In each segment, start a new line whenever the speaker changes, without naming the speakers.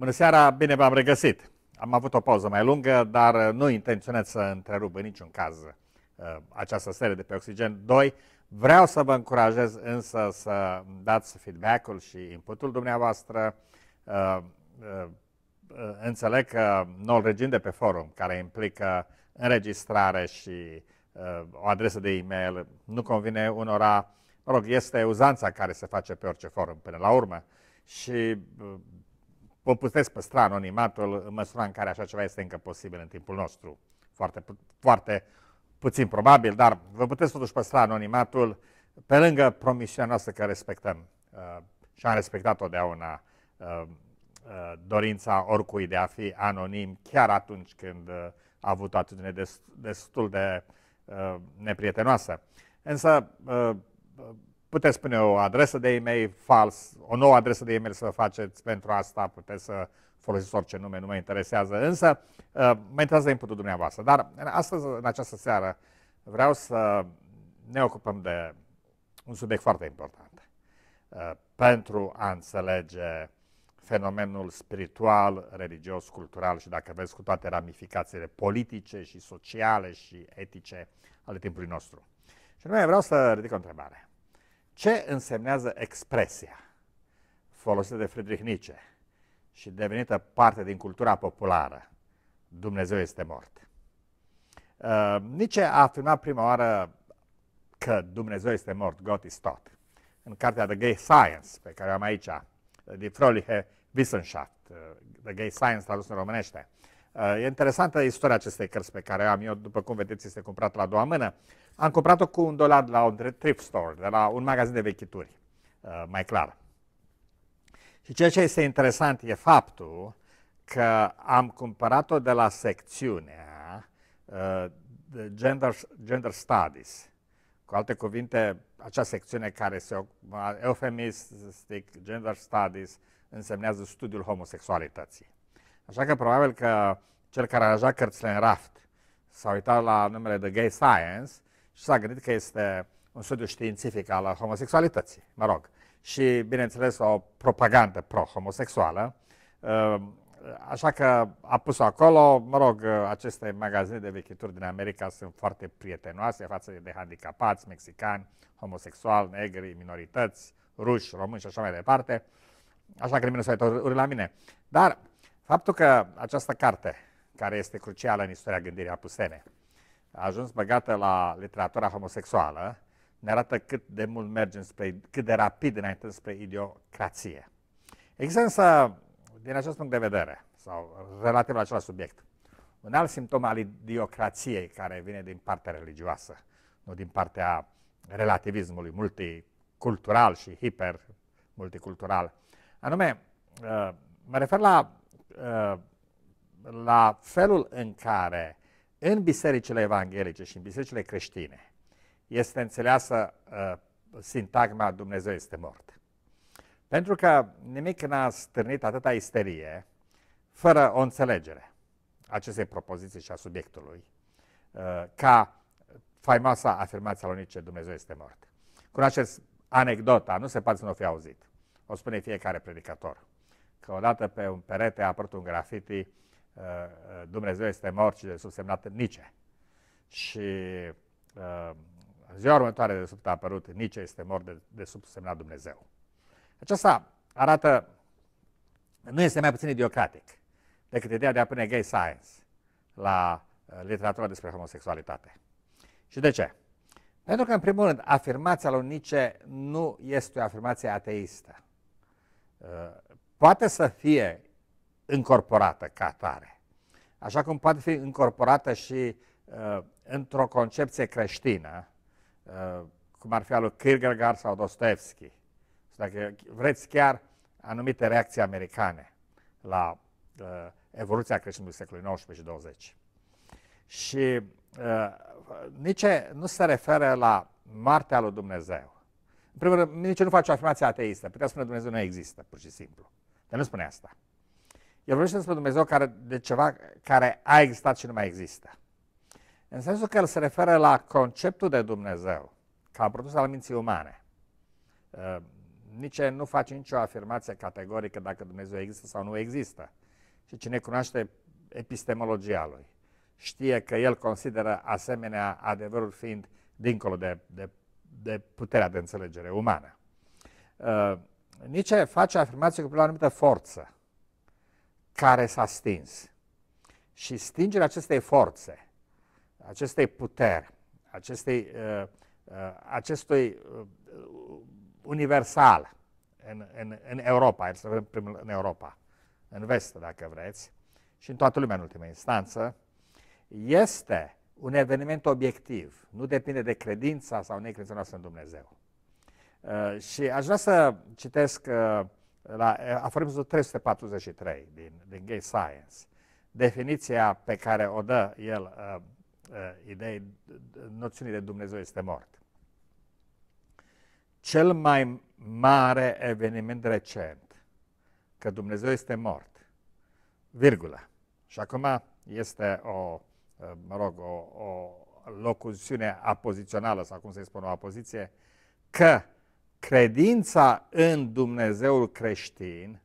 Bună seara, bine v-am regăsit! Am avut o pauză mai lungă, dar uh, nu intenționez să întrerup în niciun caz uh, această serie de pe Oxigen 2. Vreau să vă încurajez însă să dați feedback-ul și inputul dumneavoastră. Uh, înțeleg că noul regim de pe forum, care implică înregistrare și o adresă de e-mail, nu convine unora. Mă rog, este uzanța care se face pe orice forum până la urmă și Vă puteți păstra anonimatul în măsura în care așa ceva este încă posibil în timpul nostru. Foarte, foarte puțin probabil, dar vă puteți totuși păstra anonimatul pe lângă promisiunea noastră că respectăm uh, și am respectat totdeauna uh, uh, dorința oricui de a fi anonim, chiar atunci când uh, a avut o atitudine destul de uh, neprietenoasă. Însă, uh, Puteți spune o adresă de e-mail fals, o nouă adresă de e-mail să faceți pentru asta, puteți să folosiți orice nume, nu mă interesează, însă uh, mă interesează inputul dumneavoastră. Dar astăzi, în această seară, vreau să ne ocupăm de un subiect foarte important uh, pentru a înțelege fenomenul spiritual, religios, cultural și, dacă vezi, cu toate ramificațiile politice și sociale și etice ale timpului nostru. Și nu vreau să ridic o întrebare. Ce însemnează expresia folosită de Friedrich Nietzsche și devenită parte din cultura populară? Dumnezeu este mort. Uh, Nietzsche a afirmat prima oară că Dumnezeu este mort, God is tot, în cartea The Gay Science, pe care o am aici, de Frolihe Wissenschaft, uh, The Gay Science tradus în românește. E interesantă istoria acestei cărți pe care am eu, după cum vedeți, este cumpărată la a doua mână. Am cumpărat-o cu un dolar la un thrift store, de la un magazin de vechituri, uh, mai clar. Și ceea ce este interesant e faptul că am cumpărat-o de la secțiunea uh, gender, gender Studies. Cu alte cuvinte, acea secțiune care se eufemistic, Gender Studies, însemnează studiul homosexualității. Așa că probabil că cel care a aranjat cărțile în raft s-a uitat la numele de Gay Science și s-a gândit că este un studiu științific al homosexualității, mă rog, și, bineînțeles, o propagandă pro-homosexuală. Ă, așa că a pus acolo, mă rog, aceste magazine de vechituri din America sunt foarte prietenoase față de handicapați, mexicani, homosexuali, negri, minorități, ruși, români și așa mai departe. Așa că nimeni nu s-a uitat la mine. Dar Faptul că această carte, care este crucială în istoria gândirii apusene, a ajuns băgată la literatura homosexuală, ne arată cât de mult mergem spre, cât de rapid înainte spre idiocrație. Există însă, din acest punct de vedere, sau relativ la același subiect, un alt simptom al idiocrației care vine din partea religioasă, nu din partea relativismului multicultural și hiper multicultural. Anume, mă refer la Uh, la felul în care în bisericile evanghelice și în bisericile creștine este înțeleasă uh, sintagma Dumnezeu este mort. Pentru că nimic n-a stârnit atâta isterie fără o înțelegere acestei propoziții și a subiectului, uh, ca faimoasa afirmația lui lonice Dumnezeu este mort. Cunoașteți anecdota, nu se poate să nu fi auzit. O spune fiecare predicator că odată pe un perete a apărut un graffiti uh, uh, Dumnezeu este mort și de subsemnat Nice. Și în uh, ziua următoare de sub a apărut Nice este mort de, de subsemnat Dumnezeu. Aceasta arată, nu este mai puțin idiocratic decât ideea de a pune gay science la literatura despre homosexualitate. Și de ce? Pentru că, în primul rând, afirmația lui Nice nu este o afirmație ateistă poate să fie încorporată ca atare, așa cum poate fi încorporată și uh, într-o concepție creștină, uh, cum ar fi al lui Kierkegaard sau Dostoevski, deci dacă vreți chiar anumite reacții americane la uh, evoluția creștinului secolului XIX și XX. Și uh, nici nu se referă la moartea lui Dumnezeu. În primul rând, nici nu face o afirmație ateistă. Putea spune Dumnezeu nu există, pur și simplu. Dar nu spune asta. El vorbește despre Dumnezeu care, de ceva care a existat și nu mai există. În sensul că el se referă la conceptul de Dumnezeu ca produs al minții umane. Ă, nici nu face nicio afirmație categorică dacă Dumnezeu există sau nu există. Și cine cunoaște epistemologia lui știe că el consideră asemenea adevărul fiind dincolo de, de, de puterea de înțelegere umană. Ă, Nietzsche face afirmație cu o anumită forță care s-a stins. Și stingerea acestei forțe, acestei puteri, acestei, uh, uh, acestui uh, universal în, în, în Europa, să vedem primul în Europa, în vest, dacă vreți, și în toată lumea în ultima instanță, este un eveniment obiectiv, nu depinde de credința sau necredința noastră în Dumnezeu. Uh, și aș vrea să citesc uh, la uh, aforismul 343 din, din Gay Science, definiția pe care o dă el uh, uh, idei, noțiunii de Dumnezeu este mort. Cel mai mare eveniment recent, că Dumnezeu este mort, virgulă. Și acum este o, uh, mă rog, o, o locuțiune apozițională, sau cum să-i spun, o apoziție, că credința în Dumnezeul creștin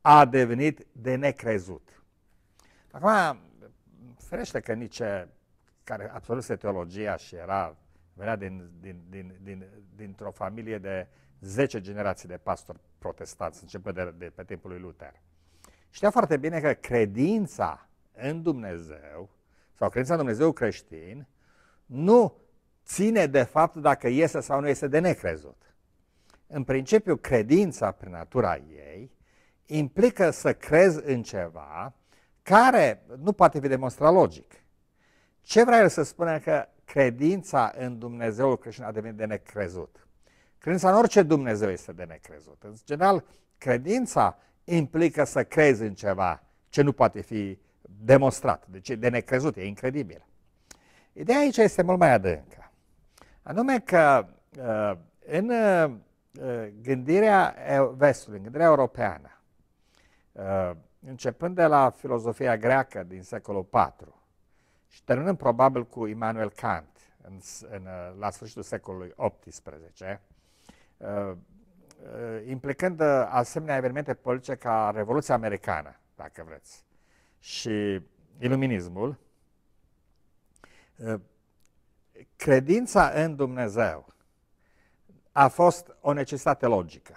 a devenit de necrezut. Acum, ferește că nici care absolvise teologia și era, venea din, din, din, din, dintr-o familie de 10 generații de pastori protestanți, începând de, de pe timpul lui Luther. Știa foarte bine că credința în Dumnezeu, sau credința în Dumnezeu creștin, nu ține de fapt dacă iese sau nu iese de necrezut. În principiu, credința prin natura ei implică să crezi în ceva care nu poate fi demonstrat logic. Ce vrea el să spună că credința în Dumnezeul creștin a devenit de necrezut? Credința în orice Dumnezeu este de necrezut. În general, credința implică să crezi în ceva ce nu poate fi demonstrat. Deci de necrezut, e incredibil. Ideea aici este mult mai adâncă. Anume că uh, în uh, Eh, gândirea vestului, gândirea europeană, eh, începând de la filozofia greacă din secolul IV și terminând probabil cu Immanuel Kant în, în, eh, la sfârșitul secolului XVIII, implicând asemenea evenimente politice ca Revoluția Americană, dacă vreți, și iluminismul, credința în Dumnezeu a fost o necesitate logică.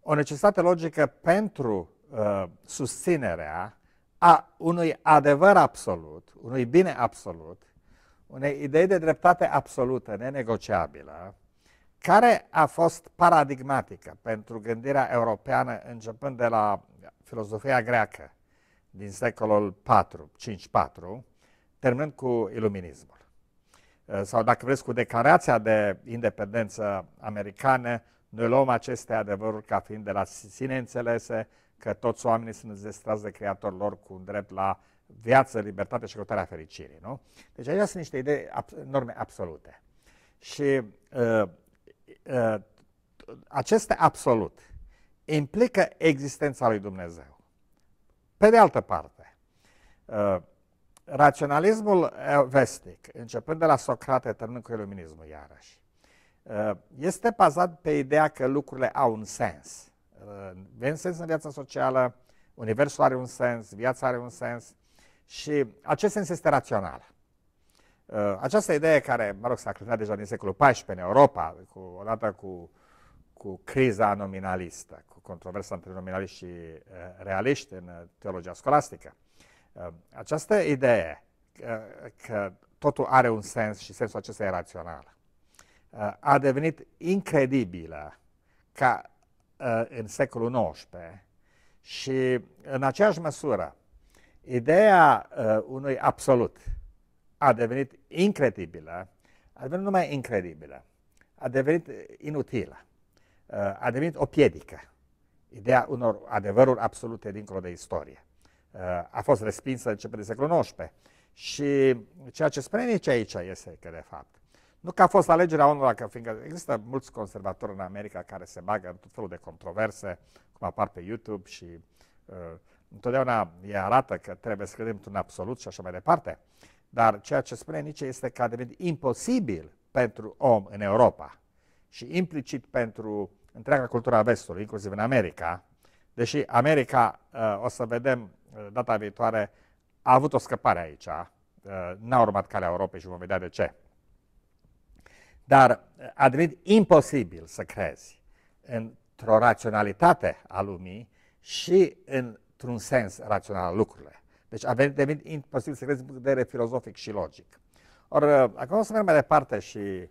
O necesitate logică pentru uh, susținerea a unui adevăr absolut, unui bine absolut, unei idei de dreptate absolută, nenegociabilă, care a fost paradigmatică pentru gândirea europeană începând de la filozofia greacă din secolul 4, 5-4, terminând cu iluminismul. Eh, sau dacă vreți cu declarația de independență americană, noi luăm aceste adevăruri ca fiind de la sine înțelese că toți oamenii sunt zestrați de creatorul lor cu un drept la viață, libertate și căutarea fericirii. Nu? Deci aici sunt niște idei, norme absolute. Și uh, uh, aceste absolut implică existența lui Dumnezeu. Pe de altă parte, uh, Raționalismul vestic, începând de la Socrate, terminând cu iluminismul iarăși, uh, este bazat pe ideea că lucrurile au un sens. Vei uh, un sens în viața socială, universul are un sens, viața are un sens și acest sens este rațional. Uh, această idee care, mă rog, s-a clinat deja din secolul XIV în Europa, cu, odată cu, cu criza nominalistă, cu controversa între nominaliști și realiști în teologia scolastică, Uh, această idee că, totul are un sens și sensul acesta e rațional uh, a devenit incredibilă ca uh, în secolul XIX și în aceeași măsură ideea unui absolut a devenit incredibilă, a devenit numai incredibilă, a devenit inutilă, a devenit o piedică, ideea unor adevăruri absolute dincolo de istorie a fost respinsă de de secolul XIX. Și ceea ce spune nici aici este că, de fapt, nu că a fost alegerea unora, că fiindcă există mulți conservatori în America care se bagă în tot felul de controverse, cum apar pe YouTube și uh, întotdeauna ei arată că trebuie să credem într-un absolut și așa mai departe. Dar ceea ce spune Nietzsche este că a devenit imposibil pentru om în Europa și implicit pentru întreaga cultura vestului, inclusiv în America, deși America, uh, o să vedem uh, data viitoare, a avut o scăpare aici, uh, n-a urmat calea Europei și vom vedea de ce. Dar a devenit imposibil să crezi într-o raționalitate a lumii și într-un sens rațional al lucrurilor. Deci a devenit imposibil să crezi din punct de vedere filozofic și logic. Or, acum o să merg mai departe și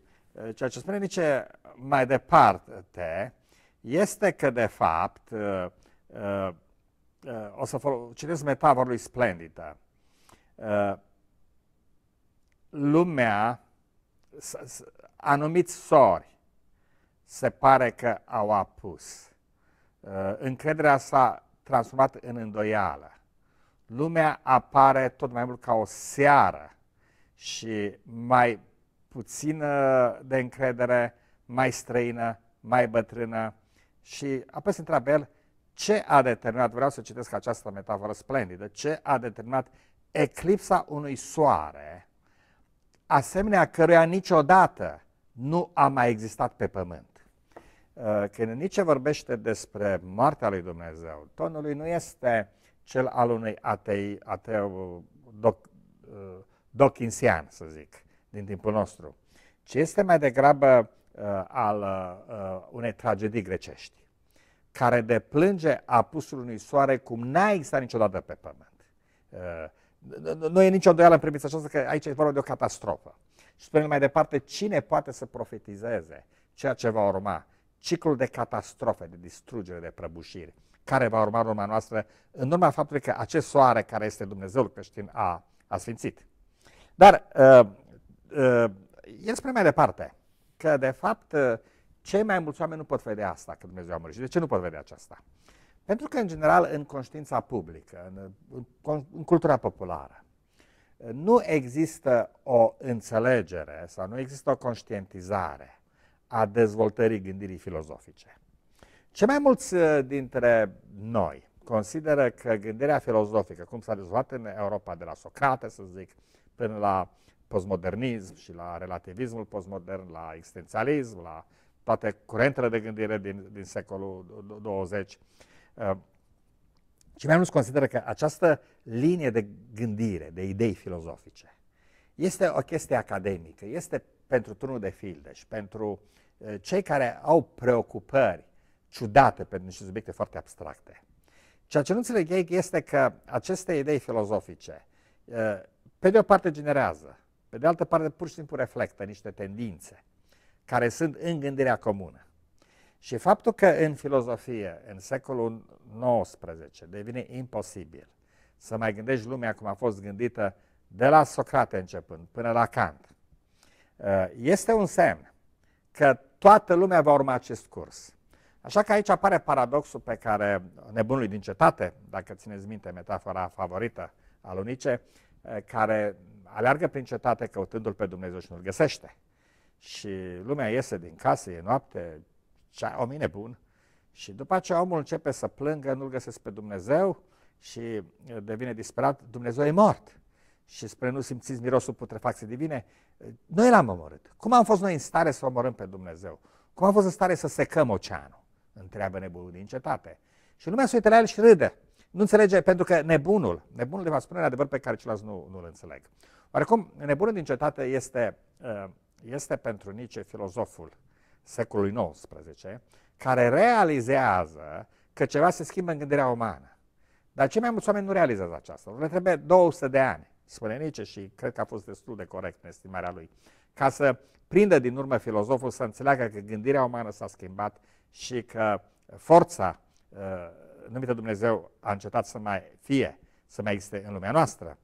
ceea ce spune nici mai departe este că, de fapt, Uh, uh, o să folosesc metafora lui Splendida. Uh, lumea, anumiți sori, se pare că au apus. Încrederea s-a transformat în îndoială. Lumea apare tot mai mult ca o seară și mai puțină de încredere, mai străină, mai bătrână. Și apoi se întreabă el, ce a determinat, vreau să citesc această metaforă splendidă, ce a determinat eclipsa unui soare, asemenea căruia niciodată nu a mai existat pe pământ. Uh, când nici vorbește despre moartea lui Dumnezeu, tonul lui nu este cel al unui atei, ateu doc, uh, dochinsian, să zic, din timpul nostru, ci este mai degrabă uh, al unei tragedii grecești care deplânge apusul unui soare cum n-a existat niciodată pe pământ. Uh, nu e nicio îndoială în privința aceasta că aici e vorba de o catastrofă. Și spunem mai departe, cine poate să profetizeze ceea ce va urma? Ciclul de catastrofe, de distrugere, de prăbușiri, care va urma în urma noastră, în urma faptului că acest soare, care este Dumnezeul creștin, a, a sfințit. Dar uh, uh, el spune mai departe că, de fapt, uh, cei mai mulți oameni nu pot vedea asta, când Dumnezeu a murit. De ce nu pot vedea aceasta? Pentru că, în general, în conștiința publică, în, în, în cultura populară, nu există o înțelegere sau nu există o conștientizare a dezvoltării gândirii filozofice. Ce mai mulți uh, dintre noi consideră că gândirea filozofică, cum s-a dezvoltat în Europa de la Socrate, să zic, până la postmodernism și la relativismul postmodern, la existențialism, la toate curentele de gândire din, din secolul 20. Uh, și mai mult consideră că această linie de gândire, de idei filozofice, este o chestie academică, este pentru turnul de filde și pentru uh, cei care au preocupări ciudate pentru niște subiecte foarte abstracte. Ceea ce nu înțeleg ei este că aceste idei filozofice, uh, pe de o parte generează, pe de altă parte pur și simplu reflectă niște tendințe care sunt în gândirea comună. Și faptul că în filozofie, în secolul XIX, devine imposibil să mai gândești lumea cum a fost gândită de la Socrate începând până la Kant, uh, este un semn că toată lumea va urma acest curs. Așa că aici apare paradoxul pe care nebunului din cetate, dacă țineți minte metafora favorită a Lunice, uh, care aleargă prin cetate căutându-l pe Dumnezeu și nu-l găsește și lumea iese din casă, e noapte, o mine bun, și după aceea omul începe să plângă, nu-L găsesc pe Dumnezeu și uh, devine disperat, Dumnezeu e mort. Și spre nu simțiți mirosul putrefacției divine, uh, noi l-am omorât. Cum am fost noi în stare să omorâm pe Dumnezeu? Cum am fost în stare să secăm oceanul? Întreabă nebunul din cetate. Și lumea se uită la el și râde. Nu înțelege, pentru că nebunul, nebunul le va spune un adevăr pe care celălalt nu, nu-l înțeleg. Oarecum, nebunul din cetate este uh, este pentru Nietzsche filozoful secolului XIX, care realizează că ceva se schimbă în gândirea umană. Dar cei mai mulți oameni nu realizează aceasta. Le trebuie 200 de ani, spune Nietzsche și cred că a fost destul de corect în estimarea lui, ca să prindă din urmă filozoful să înțeleagă că gândirea umană s-a schimbat și că forța uh, numită Dumnezeu a încetat să mai fie, să mai existe în lumea noastră.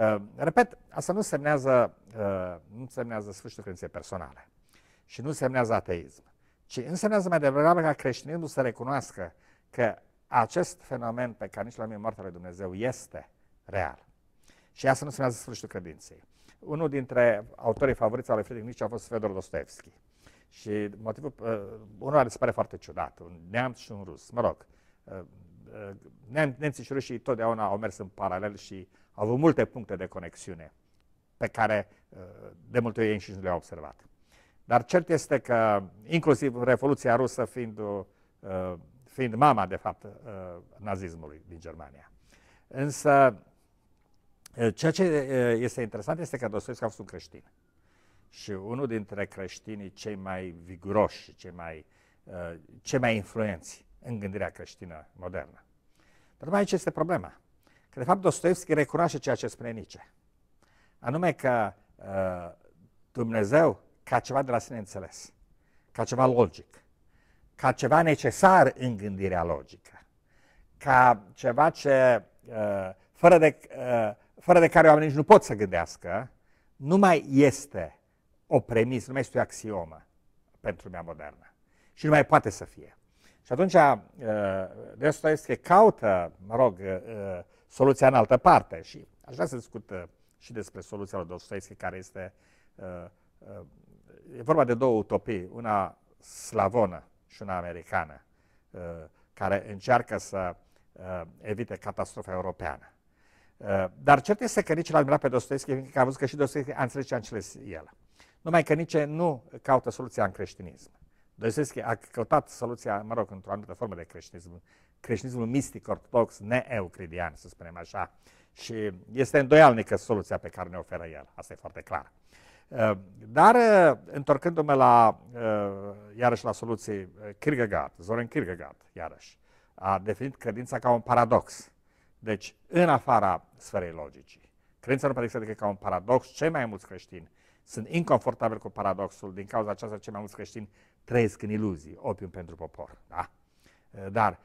Uh, repet, asta nu semnează, uh, nu semnează sfârșitul credinței personale și nu semnează ateism, ci însemnează mai devreme ca creștinismul să recunoască că acest fenomen pe care nici la mine moartea lui Dumnezeu este real. Și asta nu semnează sfârșitul credinței. Unul dintre autorii favoriți al lui Friedrich Nietzsche a fost Fedor Dostoevski. Și motivul, uh, unul se pare foarte ciudat, un neamț și un rus, mă rog, uh, uh nemții și rușii totdeauna au mers în paralel și au avut multe puncte de conexiune pe care uh, de multe ori ei înșiși nu le-au observat. Dar cert este că, inclusiv Revoluția Rusă fiind, uh, fiind mama, de fapt, uh, nazismului din Germania. Însă, ceea ce este interesant este că Dostoevski a fost un creștin. Și unul dintre creștinii cei mai viguroși, cei mai, cei mai influenți în gândirea creștină modernă. Dar mai aici este problema. Că de fapt Dostoevski recunoaște ceea ce spune Nice. Anume că uh, Dumnezeu ca ceva de la sine înțeles, ca ceva logic, ca ceva necesar în gândirea logică, ca ceva ce, uh, fără, de, uh, fără de care oamenii nici nu pot să gândească, nu mai este o premisă, nu mai este o axiomă pentru lumea modernă. Și nu mai poate să fie. Și atunci, uh, Dostoevski caută, mă rog, uh, uh soluția în altă parte. Și aș vrea să discut uh, și despre soluția lui Dostoevski, care este... Uh, uh, e vorba de două utopii, una slavonă și una americană, care încearcă să evite catastrofa europeană. Dar cert este că nici l-a admirat pe Dostoevski, fiindcă a văzut că și Dostoevski a înțeles ce a înțeles el. Numai că nici nu caută soluția în creștinism. Dostoevski a căutat soluția, mă rog, într-o anumită formă de creștinism, creștinismul mistic ortodox neeucridian, să spunem așa. Și este îndoialnică soluția pe care ne oferă el, asta e foarte clar. Uh, dar uh, întorcându-mă la, uh, iarăși la soluții, Kierkegaard, Zoran Kierkegaard, iarăși, a definit credința ca un paradox. Deci, în afara sferei logicii. Credința nu poate decât ca un paradox. Cei mai mulți creștini sunt inconfortabili cu paradoxul. Din cauza aceasta, cei mai mulți creștini trăiesc în iluzii, opium pentru popor. Da? Dar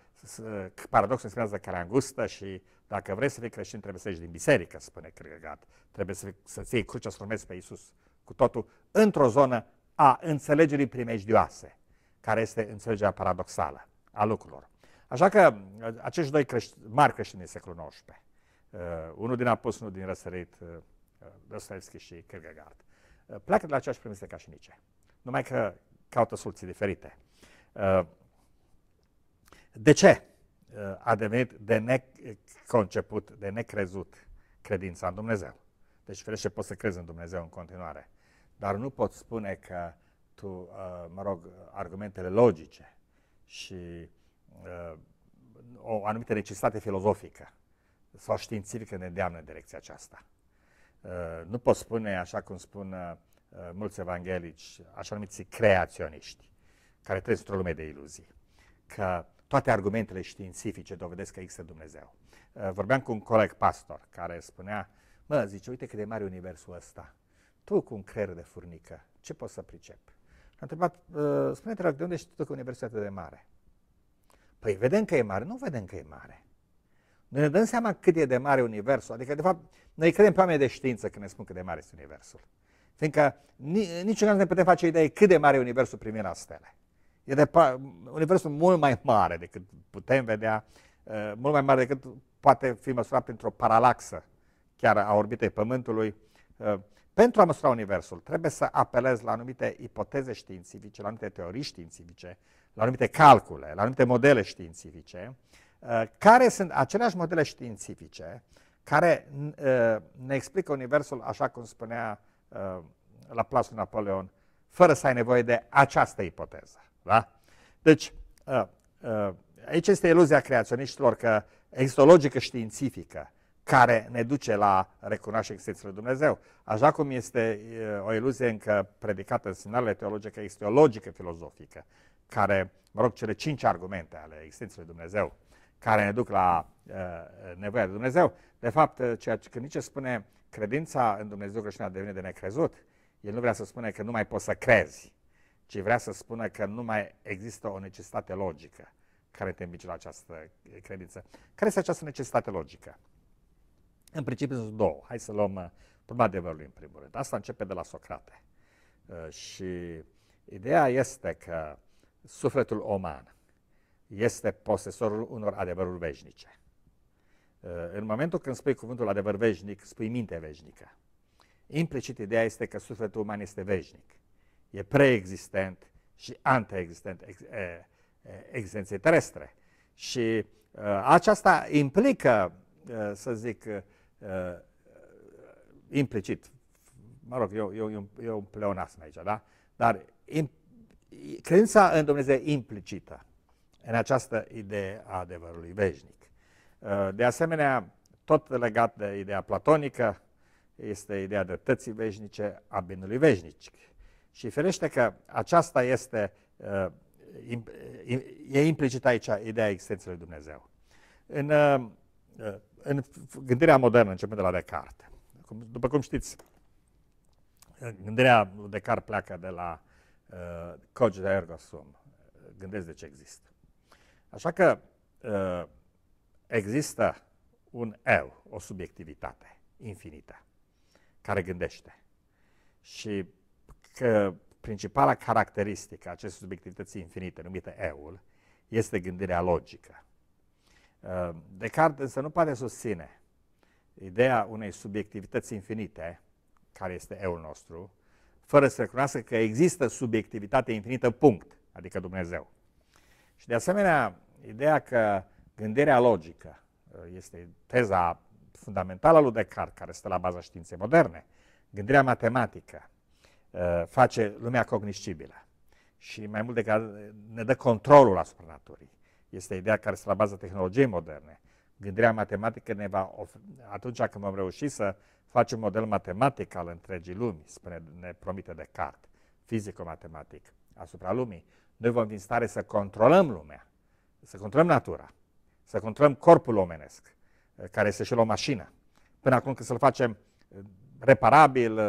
paradoxul înseamnă era îngustă și dacă vrei să fii creștin, trebuie să ieși din biserică, spune Crigat. Trebuie să, să-ți crucea, să urmezi pe Iisus cu totul într-o zonă a înțelegerii primejdioase, care este înțelegerea paradoxală a lucrurilor. Așa că uh, acești doi crești, mari creștini din secolul XIX, uh, unul din apus, unul din răsărit, uh, uh, Dostoevski și Kierkegaard, uh, pleacă de la aceeași premisă ca și Nice, numai că caută soluții diferite. Uh, de ce uh, a devenit de neconceput, de necrezut credința în Dumnezeu? Deci, firește, poți să crezi în Dumnezeu în continuare, dar nu poți spune că tu, uh, mă rog, argumentele logice și uh, o anumită necesitate filozofică sau științifică ne deamnă în direcția aceasta. Nu pot spune, așa cum spun mulți evanghelici, așa numiți creaționiști, care trăiesc într-o lume de iluzii, că toate argumentele științifice dovedesc că există Dumnezeu. Uh, vorbeam cu un coleg pastor care spunea, mă, zice, uite cât de mare universul ăsta. Tu cu un creier de furnică, ce poți să pricep? Am întrebat, uh, spune-te, rog, de unde știi tu că universul atât de mare? Păi vedem că e mare, nu vedem că e mare. Noi ne dăm seama cât e de mare universul, adică, de fapt, noi credem pe oameni de știință când ne spun cât de mare este universul. Fiindcă niciodată nu ne putem face idee cât de mare e universul primind la stele. E de universul mult mai mare decât putem vedea, uh, mult mai mare decât poate fi măsurat printr-o paralaxă chiar a orbitei Pământului. Uh, pentru a măsura Universul, trebuie să apelez la anumite ipoteze științifice, la anumite teorii științifice, la anumite calcule, la anumite modele științifice, uh, care sunt aceleași modele științifice care ne explică Universul, așa cum spunea la plasul Napoleon, fără să ai nevoie de această ipoteză. Da? Deci, ă, ă, aici este iluzia creaționiștilor că există o logică științifică care ne duce la recunoașterea existenței lui Dumnezeu. Așa cum este ă, o iluzie încă predicată în semnalele teologice, este o logică filozofică care, mă rog, cele cinci argumente ale existenței lui Dumnezeu care ne duc la uh, nevoia de Dumnezeu. De fapt, ceea ce nici spune credința în Dumnezeu a devine de necrezut, el nu vrea să spune că nu mai poți să crezi, ci vrea să spună că nu mai există o necesitate logică care te împice la această eh, credință. Care este această necesitate logică? În principiu sunt două. Hai să luăm eh, problema adevărului în primul rând. Asta începe de la Socrate. Eh, și ideea este că sufletul uman este posesorul unor adevăruri veșnice. În momentul când spui cuvântul adevăr veșnic, spui minte veșnică. Implicit ideea este că sufletul uman este veșnic e preexistent și anteexistent, ex, e, existenței terestre. Și uh, aceasta implică, uh, să zic, uh, implicit, mă rog, eu, eu, eu, pleonasm aici, da? Dar im, credința în Dumnezeu implicită în această idee a adevărului veșnic. Uh, de asemenea, tot legat de ideea platonică, este ideea dreptății veșnice a binului veșnic. Și ferește că aceasta este, uh, uh, e implicit aici ideea existenței lui Dumnezeu. În, uh, în gândirea modernă, începând de la Descartes, după cum știți, gândirea lui Descartes pleacă de la Coge cogito ergo sum, gândesc de ce există. Așa că există un eu, o subiectivitate infinită, care gândește. Și că principala caracteristică a acestei subiectivități infinite, numită eul, este gândirea logică. Uh, Descartes însă nu poate susține ideea unei subiectivități infinite, care este eul nostru, fără să recunoască că există subiectivitate infinită, punct, adică Dumnezeu. Și de asemenea, ideea că gândirea logică uh, este teza fundamentală a lui Descartes, care stă la baza științei moderne, gândirea matematică, Uh, face lumea cogniscibilă și mai mult decât ne dă controlul asupra naturii. Este ideea care este la baza tehnologiei moderne. Gândirea matematică ne va atunci când vom reuși să facem un model matematic al întregii lumi, spune, ne promite Descartes, fizico-matematic, asupra lumii, noi vom fi în stare să controlăm lumea, să controlăm natura, să controlăm corpul omenesc, uh, care este și el o mașină. Până acum când să-l facem uh, reparabil,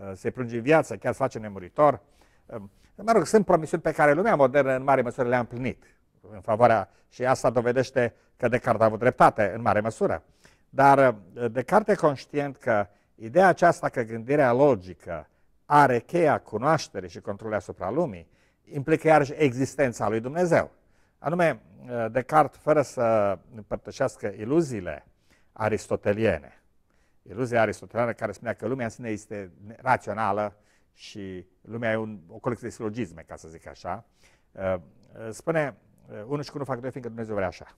Uh, se prânge în viață, chiar se face nemuritor. Um, mă rog, sunt promisiuni pe care lumea modernă în mare măsură le-a împlinit în favoarea și asta dovedește că Descartes a avut dreptate în mare măsură. Dar uh, Descartes e conștient că ideea aceasta că gândirea logică are cheia cunoașterii și controlului asupra lumii, implică iarăși existența lui Dumnezeu. Anume, uh, Descartes, fără să împărtășească iluziile aristoteliene, iluzia aristoteliană care spunea că lumea în sine este rațională și lumea e un, o colecție de silogisme, ca să zic așa, uh, uh, spune uh, unul și cu unul fac doi, fiindcă Dumnezeu vrea așa.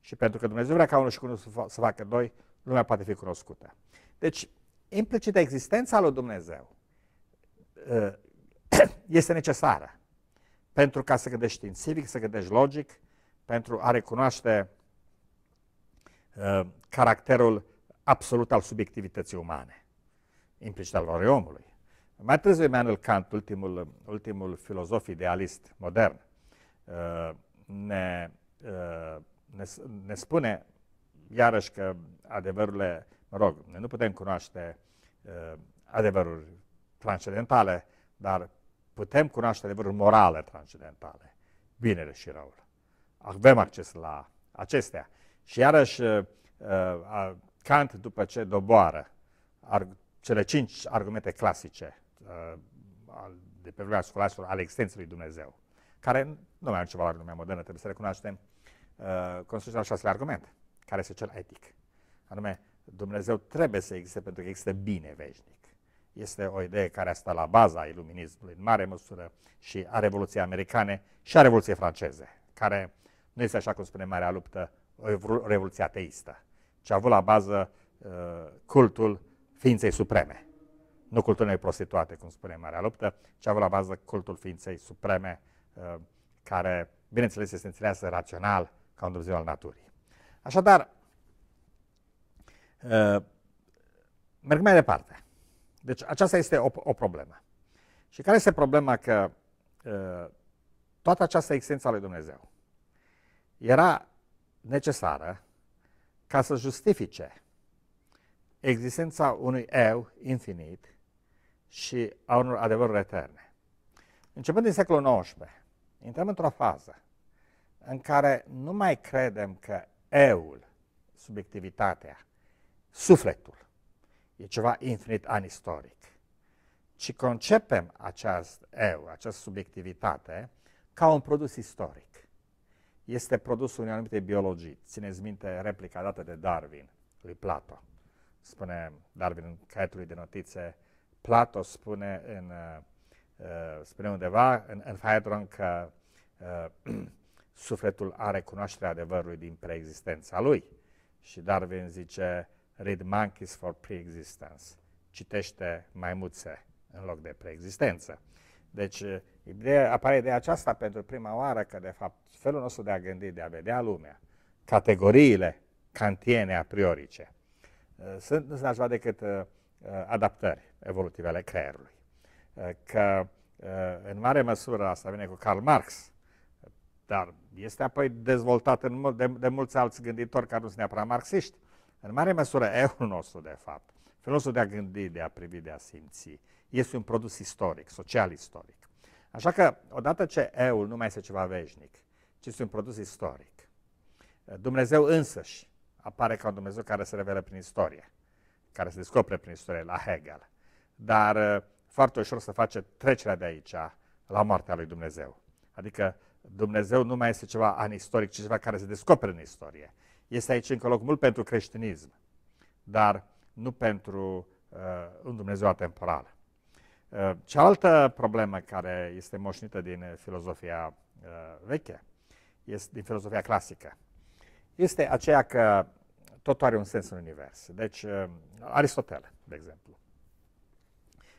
Și pentru că Dumnezeu vrea ca unul și cu unul să facă doi, lumea poate fi cunoscută. Deci, implicită existența lui Dumnezeu este necesară pentru ca să gândești civic, să gândești logic, pentru a recunoaște caracterul absolut al subiectivității umane, implicit al valorii omului. Mai târziu Immanuel Kant, ultimul, ultimul filozof idealist modern, uh, ne, uh, ne, ne spune iarăși că adevărurile, mă rog, noi nu putem cunoaște uh, adevăruri transcendentale, dar putem cunoaște adevăruri morale transcendentale, binele și răul. Avem acces la acestea. Și iarăși Kant după ce doboară cele cinci argumente clasice uh, de pe vremea scolasului ale existenței lui Dumnezeu, care nu mai are ceva la lumea modernă, trebuie să recunoaștem, uh, construiește al șaselea argument, care este cel etic. Anume, Dumnezeu trebuie să existe pentru că există bine veșnic. Este o idee care a stat la baza iluminismului în mare măsură și a Revoluției Americane și a Revoluției Franceze, care nu este așa cum spune Marea Luptă, o revoluție ateistă ce a avut la bază uh, cultul ființei supreme. Nu cultul unei prostituate, cum spune Marea Luptă, ci a avut la bază cultul ființei supreme, uh, care, bineînțeles, este înțeleasă rațional ca un Dumnezeu al naturii. Așadar, uh, merg mai departe. Deci aceasta este o, o problemă. Și care este problema că uh, toată această existență a lui Dumnezeu era necesară ca să justifice existența unui eu infinit și a unor adevăruri eterne. Începând din secolul XIX, intrăm într-o fază în care nu mai credem că eul, subiectivitatea, sufletul, e ceva infinit anistoric, ci concepem acest eu, această subiectivitate, ca un produs istoric este produsul unei anumite biologii. Țineți minte replica dată de Darwin, lui Plato. Spune Darwin în caietul de notițe, Plato spune, în, uh, uh spune undeva în, în Phaedron că uh, sufletul are cunoașterea adevărului din preexistența lui. Și Darwin zice, read monkeys for preexistence. Citește maimuțe în loc de preexistență. Deci, uh, ideea, apare ideea aceasta pentru prima oară că, de fapt, felul nostru de a gândi, de a vedea lumea, categoriile cantiene a priorice, uh, sunt, nu sunt altceva decât uh, adaptări evolutive ale creierului. Că, în mare măsură, asta vine cu Karl Marx, dar este apoi dezvoltat în mul- de, de mulți alți gânditori care nu sunt neapărat marxiști. În mare măsură, eul nostru, de fapt, felul nostru de a gândi, de a privi, de a simți, este un produs istoric, social-istoric. Așa că, odată ce eul nu mai este ceva veșnic, ci este un produs istoric, Dumnezeu însăși apare ca un Dumnezeu care se revelă prin istorie, care se descopere prin istorie la Hegel. Dar uh, foarte ușor să face trecerea de aici la moartea lui Dumnezeu. Adică Dumnezeu nu mai este ceva anistoric, ci ceva care se descoperă în istorie. Este aici încă loc mult pentru creștinism, dar nu pentru uh, un Dumnezeu atemporal. Ă, cealaltă problemă care este moșnită din filozofia ă, veche, este, din filozofia clasică, este aceea că totul are un sens în univers. Deci, ă, Aristotele, de exemplu,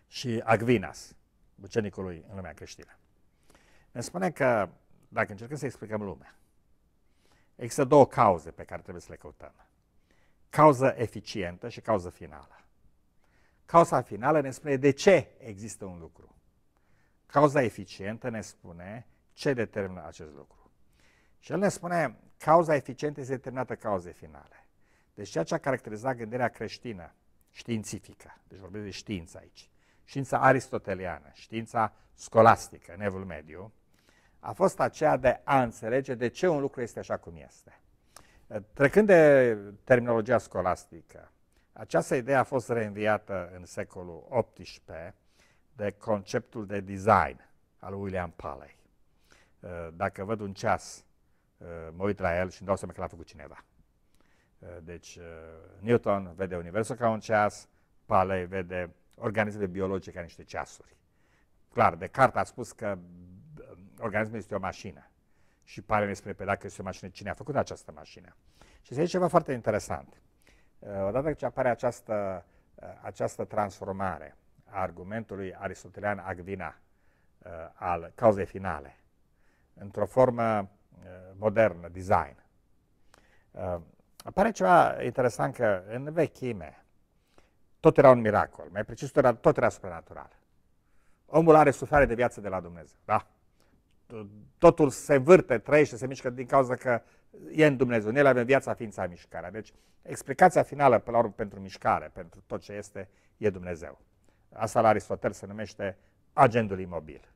și Agvinas, ucenicul lui în lumea creștină, ne spune că dacă încercăm să explicăm lumea, există două cauze pe care trebuie să le căutăm. Cauză eficientă și cauză finală. Cauza finală ne spune de ce există un lucru. Cauza eficientă ne spune ce determină acest lucru. Și el ne spune cauza eficientă este determinată cauze finale. Deci ceea ce a caracterizat gândirea creștină, științifică, deci vorbim de știință aici, știința aristoteliană, știința scolastică nevul mediu, a fost aceea de a înțelege de ce un lucru este așa cum este. Trecând de terminologia scolastică, această idee a fost reînviată în secolul XVIII de conceptul de design al lui William Paley. Uh, dacă văd un ceas, uh, mă uit la el și îmi dau seama că l-a făcut cineva. Uh, deci Newton vede Universul ca un ceas, Paley vede organismele biologice ca niște ceasuri. Clar, Descartes a spus că organismul este o mașină și Paley ne spune pe păi dacă este o mașină, cine a făcut această mașină. Și se zice ceva foarte interesant. Eh, odată ce apare această, eh, această transformare a argumentului aristotelian Agvina eh, al cauzei finale într-o formă modernă, design, apare ceva interesant că în vechime tot era un miracol, mai precis tot era, tot era supranatural. Omul are suflare de viață de la Dumnezeu, da? totul se vârte, trăiește, se mișcă din cauza că e în Dumnezeu. În el avem viața, ființa, mișcarea. Deci explicația finală, pe la urmă, pentru mișcare, pentru tot ce este, e Dumnezeu. Asta la Aristotel se numește agendul imobil,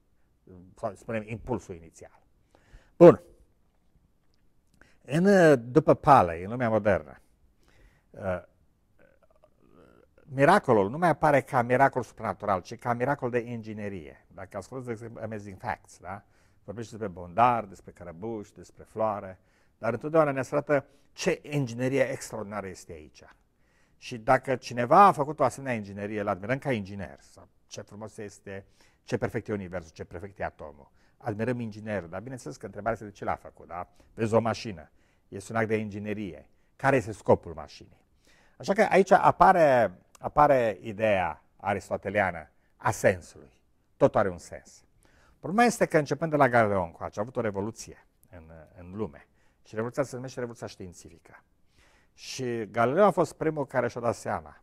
sau spunem impulsul inițial. Bun. În, după pale, în lumea modernă, uh, miracolul nu mai apare ca miracol supranatural, ci ca miracol de inginerie. Dacă ascultați, de exemplu, Amazing Facts, da? vorbește despre bondar, despre cărăbuși, despre floare, dar întotdeauna ne arată ce inginerie extraordinară este aici. Și dacă cineva a făcut o asemenea inginerie, îl admirăm ca inginer, sau ce frumos este, ce perfect e universul, ce perfect e atomul. Admirăm inginerul, dar bineînțeles că întrebarea este de ce l-a făcut, da? Vezi o mașină, este un act de inginerie. Care este scopul mașinii? Așa că aici apare, apare ideea aristoteliană a sensului. Tot are un sens. Problema este că începând de la Galileo încoace, a avut o revoluție în, în lume. Și revoluția se numește revoluția științifică. Și Galileo a fost primul care și-a dat seama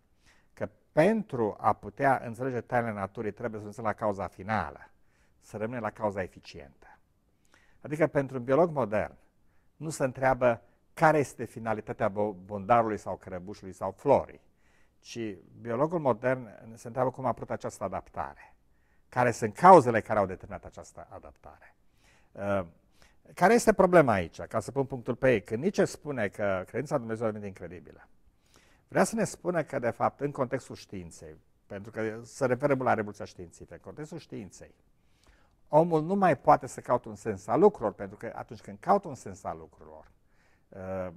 că pentru a putea înțelege tainele naturii trebuie să înțelegi la cauza finală, să rămâne la cauza eficientă. Adică pentru un biolog modern nu se întreabă care este finalitatea bondarului sau crăbușului sau florii, ci biologul modern se întreabă cum a putut această adaptare care sunt cauzele care au determinat această adaptare. Uh, care este problema aici, ca să pun punctul pe ei? Când Nietzsche spune că credința Dumnezeu este incredibilă, vrea să ne spună că, de fapt, în contextul științei, pentru că se referă la revoluția științifică, în contextul științei, omul nu mai poate să caute un sens al lucrurilor, pentru că atunci când caută un sens al lucrurilor, uh,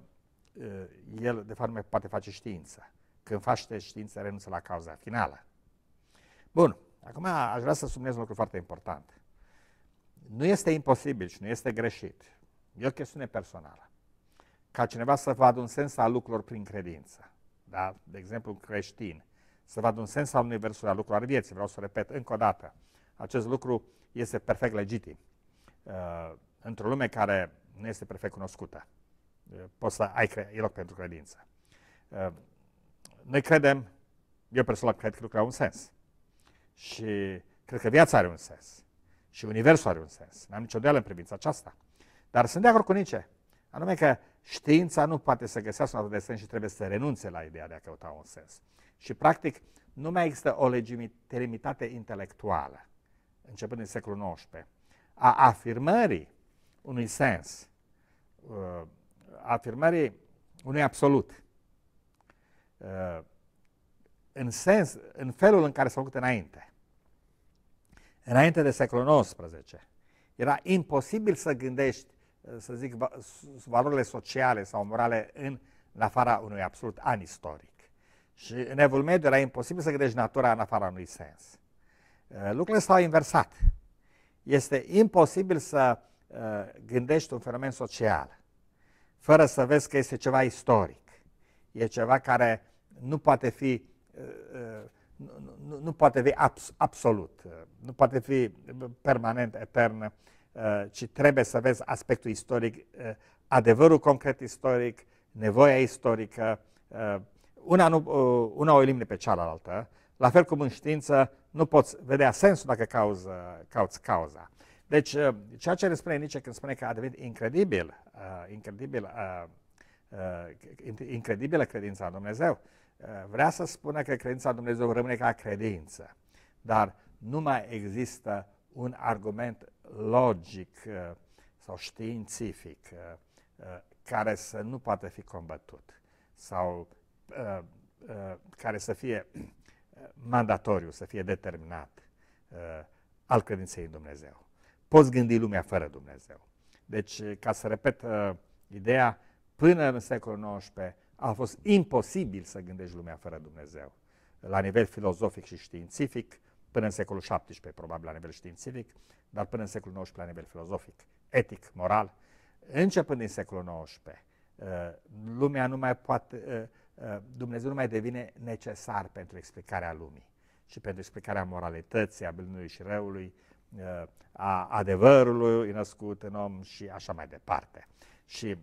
uh, el, de fapt, nu mai poate face știință. Când face știință, renunță la cauza finală. Bun, Acum aș vrea să subliniez un lucru foarte important. Nu este imposibil și nu este greșit. E o chestiune personală. Ca cineva să vadă un sens al lucrurilor prin credință. Da? De exemplu, un creștin. Să vadă un sens al universului, al lucrurilor vieții. Vreau să repet încă o dată. Acest lucru este perfect legitim. Uh, într-o lume care nu este perfect cunoscută. Uh, poți să ai cre- e loc pentru credință. Uh, noi credem, eu personal cred că lucrurile au un sens. Și cred că viața are un sens. Și universul are un sens. N-am nicio deală în privința aceasta. Dar sunt de acord cu Nice. Anume că știința nu poate să găsească un de sens și trebuie să renunțe la ideea de a căuta un sens. Și practic nu mai există o legitimitate intelectuală, începând din secolul XIX, a afirmării unui sens, a uh, afirmării unui absolut, uh, în, sens, în felul în care s-a făcut înainte înainte de secolul XIX. Era imposibil să gândești, să zic, valorile sociale sau morale în, în afara unui absolut an istoric. Și în evul mediu era imposibil să gândești natura în afara unui sens. Uh, lucrurile s-au inversat. Este imposibil să uh, gândești un fenomen social fără să vezi că este ceva istoric. E ceva care nu poate fi uh, nu, nu, nu poate fi abs, absolut, uh, nu poate fi uh, permanent, etern, uh, ci trebuie să vezi aspectul istoric, adevărul concret istoric, nevoia istorică, una, nu, una o elimine pe cealaltă. La fel cum în știință nu poți vedea sensul dacă cauză, cauți cauza. Deci, ceea ce ne spune Nietzsche când spune că a devenit incredibil, uh, incredibil, uh, uh, incredibilă credința în Dumnezeu, vrea să spună că credința în Dumnezeu rămâne ca credință, dar nu mai există un argument logic uh, sau științific uh, uh, care să nu poată fi combătut sau care să fie mandatoriu, să fie determinat al credinței în Dumnezeu. Poți gândi lumea fără Dumnezeu. Deci, ca să repet ideea, până în secolul XIX a fost imposibil să gândești lumea fără Dumnezeu. La nivel filozofic și științific, până în secolul XVII, probabil la nivel științific, dar până în secolul XIX la nivel filozofic, etic, moral. Începând din secolul XIX, uh, lumea nu mai poate, uh, uh, Dumnezeu nu mai devine necesar pentru explicarea lumii și pentru explicarea moralității, a binului și răului, a adevărului născut în om și așa mai departe. Și,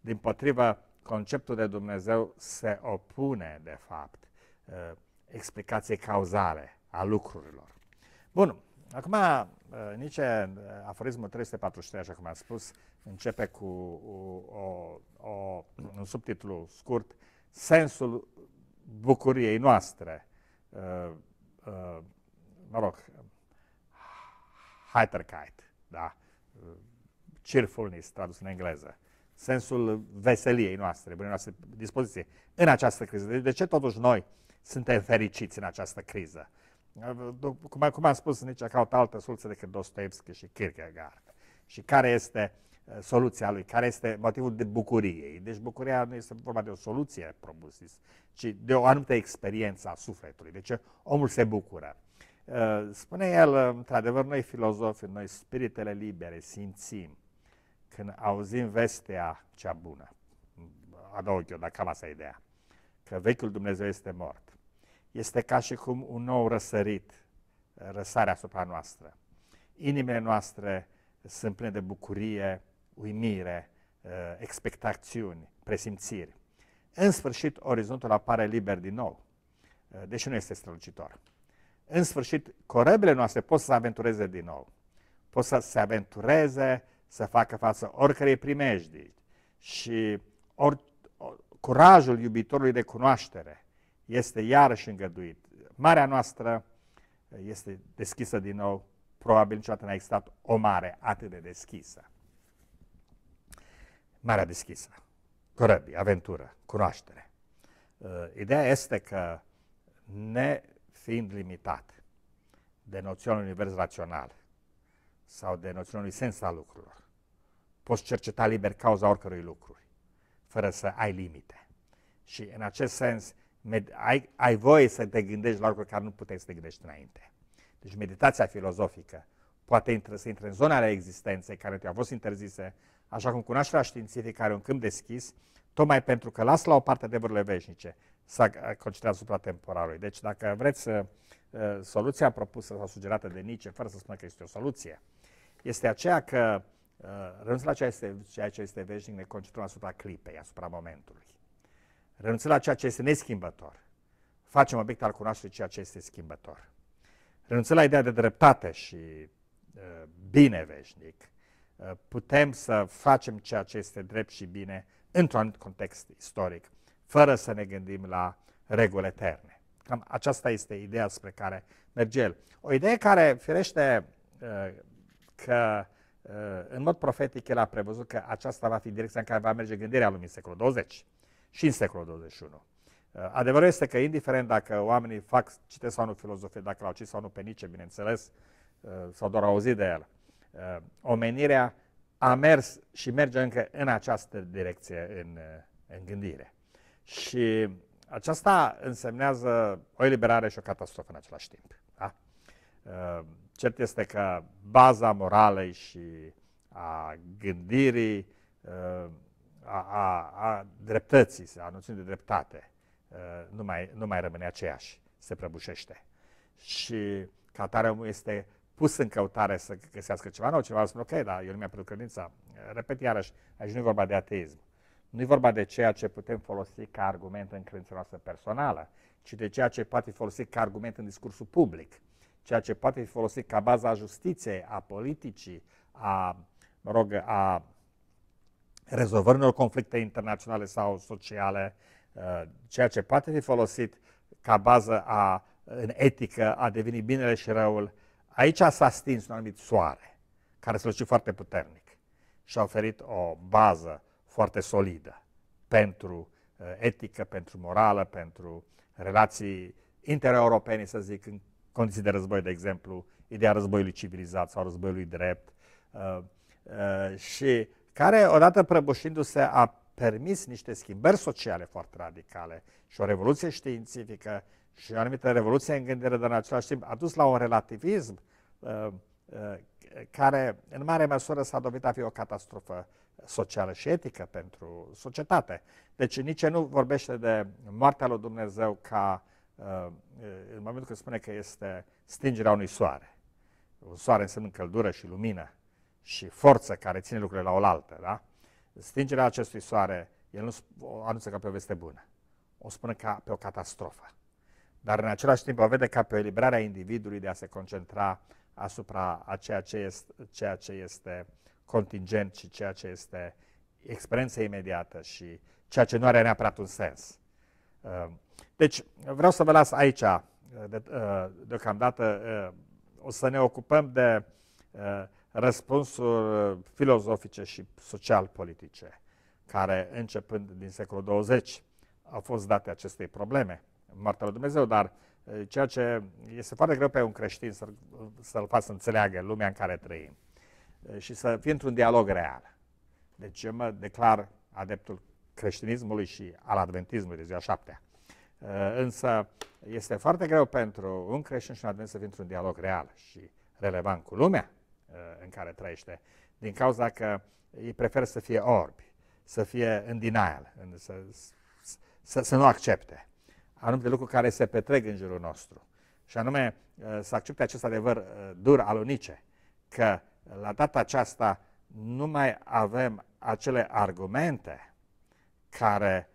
din potrivă, conceptul de Dumnezeu se opune, de fapt, uh, explicației cauzale a lucrurilor. Bun, acum uh, nici uh, aforismul 343, așa cum am spus, începe cu o, o, un subtitlu scurt, Sensul bucuriei noastre. Mă rog, Heiterkeit, da? Cheerfulness, tradus în engleză sensul veseliei noastre, bunei noastre dispoziție, în această criză. Deci de ce totuși noi suntem fericiți în această criză? Cum, cum am spus, nici caut altă soluție decât Dostoevski și Kierkegaard. Și care este uh, soluția lui, care este motivul de bucurie? Deci bucuria nu este vorba de o soluție probusis, ci de o anumită experiență a sufletului. Deci omul se bucură. Uh, spune el, într-adevăr, noi filozofii, noi spiritele libere simțim când auzim vestea cea bună, adaug eu, dar cam asta e ideea, că vechiul Dumnezeu este mort. Este ca și cum un nou răsărit răsare asupra noastră. Inimile noastre sunt pline de bucurie, uimire, eh, expectațiuni, presimțiri. În sfârșit, orizontul apare liber din nou, eh, deși nu este strălucitor. În sfârșit, corabele noastre pot să se aventureze din nou. Pot să se aventureze să facă față oricărei primejdii și or, curajul iubitorului de cunoaștere este iarăși îngăduit. Marea noastră este deschisă din nou, probabil niciodată n-a existat o mare atât de deschisă. Marea deschisă, corăbii, aventură, cunoaștere. Uh, ideea este că ne fiind limitat de noțiunea unui univers rațional sau de noțiunea unui sens al lucrurilor, poți cerceta liber cauza oricărui lucru, fără să ai limite. Și în acest sens, med- ai, ai voie să te gândești la lucruri care nu puteai să te gândești înainte. Deci meditația filozofică poate intră, să intre în zona ale existenței care te-a fost interzise, așa cum cunoașterea științifică care un câmp deschis, tocmai pentru că lasă la o parte adevărurile veșnice, să concentrează asupra temporalului. Deci dacă vreți să, uh, soluția propusă sau sugerată de Nietzsche, fără să spună că este o soluție, este aceea că Uh, renunțând la ceea ce, este, ceea ce este veșnic, ne concentrăm asupra clipei, asupra momentului. Renunțând la ceea ce este neschimbător, facem obiect al cunoașterii ceea ce este schimbător. Renunțând la ideea de dreptate și uh, bine veșnic, uh, putem să facem ceea ce este drept și bine într-un anumit context istoric, fără să ne gândim la reguli eterne. Cam aceasta este ideea spre care merge el. O idee care, firește, uh, că în mod profetic, el a prevăzut că aceasta va fi direcția în care va merge gândirea lumii în secolul 20 și în secolul 21. Uh, adevărul este că, indiferent dacă oamenii fac, citesc sau nu filozofie, dacă l-au citit sau nu pe nici, bineînțeles, uh, sau doar au auzit de el, uh, omenirea a mers și merge încă în această direcție în, în gândire. Și aceasta însemnează o eliberare și o catastrofă în același timp. Da? Cert este că baza moralei și a gândirii, ă, a, a, a dreptății, a noțiunii de dreptate, ă, nu mai, nu mai rămâne aceeași, se prăbușește. Și ca tare omul este pus în căutare să găsească ceva nou, ceva spune, ok, dar eu nu mi-am pierdut credința. Repet iarăși, aici nu e vorba de ateism. Nu e vorba de ceea ce putem folosi ca argument în credința noastră personală, ci de ceea ce poate folosi ca argument în discursul public ceea ce poate fi folosit ca baza a justiției, a politicii, a, mă rog, a rezolvărilor conflicte internaționale sau sociale, ă, ceea ce poate fi folosit ca bază a, în etică, a deveni binele și răul, aici s-a stins un anumit soare, care s-a lucit foarte puternic și a oferit o bază foarte solidă pentru ă, etică, pentru morală, pentru relații intereuropene, să zic, în condiții de război, de exemplu, ideea războiului civilizat sau războiului drept, uh, uh, și care, odată prăbușindu-se, a permis niște schimbări sociale foarte radicale și o revoluție științifică și o anumită revoluție în gândire, dar în același timp a dus la un relativism uh, uh, care, în mare măsură, s-a dovedit a fi o catastrofă socială și etică pentru societate. Deci nici nu vorbește de moartea lui Dumnezeu ca Uh, uh, în momentul când spune că este stingerea unui soare. Un soare înseamnă căldură și lumină și forță care ține lucrurile la oaltă, da? Stingerea acestui soare, el nu o anunță ca pe o veste bună, o spune ca pe o catastrofă. Dar în același timp o vede ca pe o eliberare a individului de a se concentra asupra a ceea ce este, ceea ce este contingent și ceea ce este experiență imediată și ceea ce nu are neapărat un sens. Uh, deci vreau să vă las aici uh, de, uh, deocamdată. Uh, o să ne ocupăm de răspunsuri filozofice și social-politice care, începând din secolul 20, au fost date acestei probleme. Moartea lui Dumnezeu, dar ceea ce este foarte greu pe un creștin să-l, să-l să înțeleagă lumea în care trăim și să fie într-un dialog real. Deci eu mă declar adeptul creștinismului și al adventismului de ziua șaptea. Eh, însă este foarte greu pentru un creștin și un advent să fie într-un dialog real și relevant cu lumea eh, în care trăiește, din cauza că ei preferă să fie orbi, să fie în denial, să, să, să nu accepte anumite lucruri care se petrec în jurul nostru. Și anume eh, să accepte acest adevăr dur unice, că la data aceasta nu mai avem acele argumente care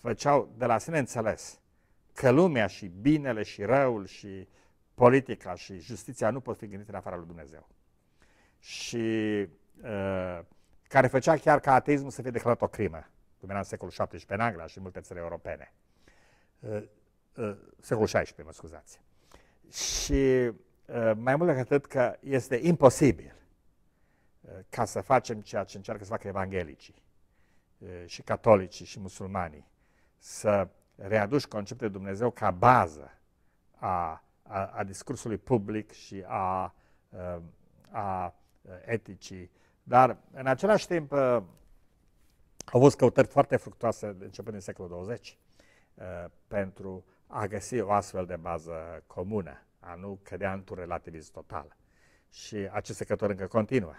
făceau de la sine înțeles că lumea și binele și răul și politica și justiția nu pot fi gândite în afara lui Dumnezeu. Și uh, care făcea chiar ca ateismul să fie declarat o crimă, cum era în secolul XVII în Anglia și în multe țări europene. Uh, uh, secolul XVI, mă scuzați. Și uh, mai mult decât atât că este imposibil uh, ca să facem ceea ce încearcă să facă evanghelicii uh, și catolicii și musulmanii să readuci conceptul de Dumnezeu ca bază a, a, a discursului public și a, um, a, a uh, eticii. Dar, în același timp, uh, au fost căutări foarte fructoase începând din secolul 20 uh, pentru a găsi o astfel de bază comună, a nu cădea într-un relativism total. Și aceste căutări încă continuă.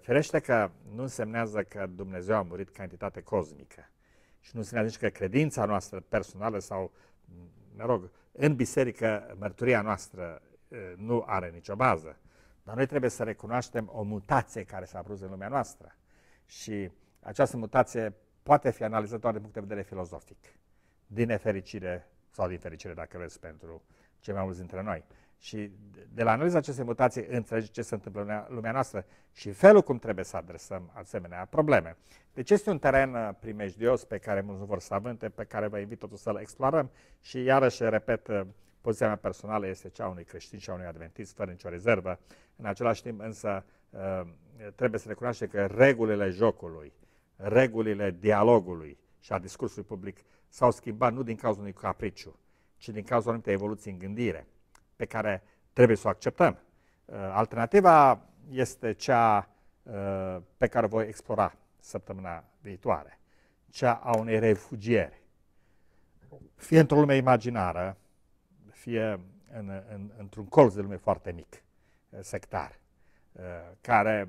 Ferește că nu însemnează că Dumnezeu a murit ca entitate cosmică, și nu ține nici că credința noastră personală sau, mă rog, în biserică mărturia noastră nu are nicio bază. Dar noi trebuie să recunoaștem o mutație care s-a produs în lumea noastră. Și această mutație poate fi analizată doar din punct de vedere filozofic. Din nefericire sau din fericire, dacă vreți, pentru cei mai mulți dintre noi. Și de la analiza acestei mutații înțelege ce se întâmplă în lumea noastră și felul cum trebuie să adresăm asemenea probleme. Deci este un teren uh, primejdios pe care mulți nu vor să avânte, pe care vă invit totuși să-l explorăm și iarăși, repet, uh, poziția mea personală este cea unui creștin și a unui adventist, fără nicio rezervă. În același timp însă uh, trebuie să recunoaște că regulile jocului, regulile dialogului și a discursului public s-au schimbat nu din cauza unui capriciu, ci din cauza unei evoluții în gândire pe care trebuie să o acceptăm. Uh, alternativa este cea uh, pe care voi explora săptămâna viitoare, cea a unei refugieri. Fie într-o lume imaginară, fie în, în, într-un colț de lume foarte mic, uh, sectar, care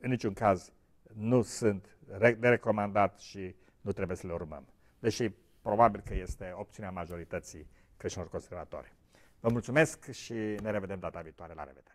în niciun caz nu sunt de recomandat și nu trebuie să le urmăm. Deși probabil că este opțiunea majorității creștinilor conservatori. Vă mulțumesc și ne revedem data viitoare. La revedere!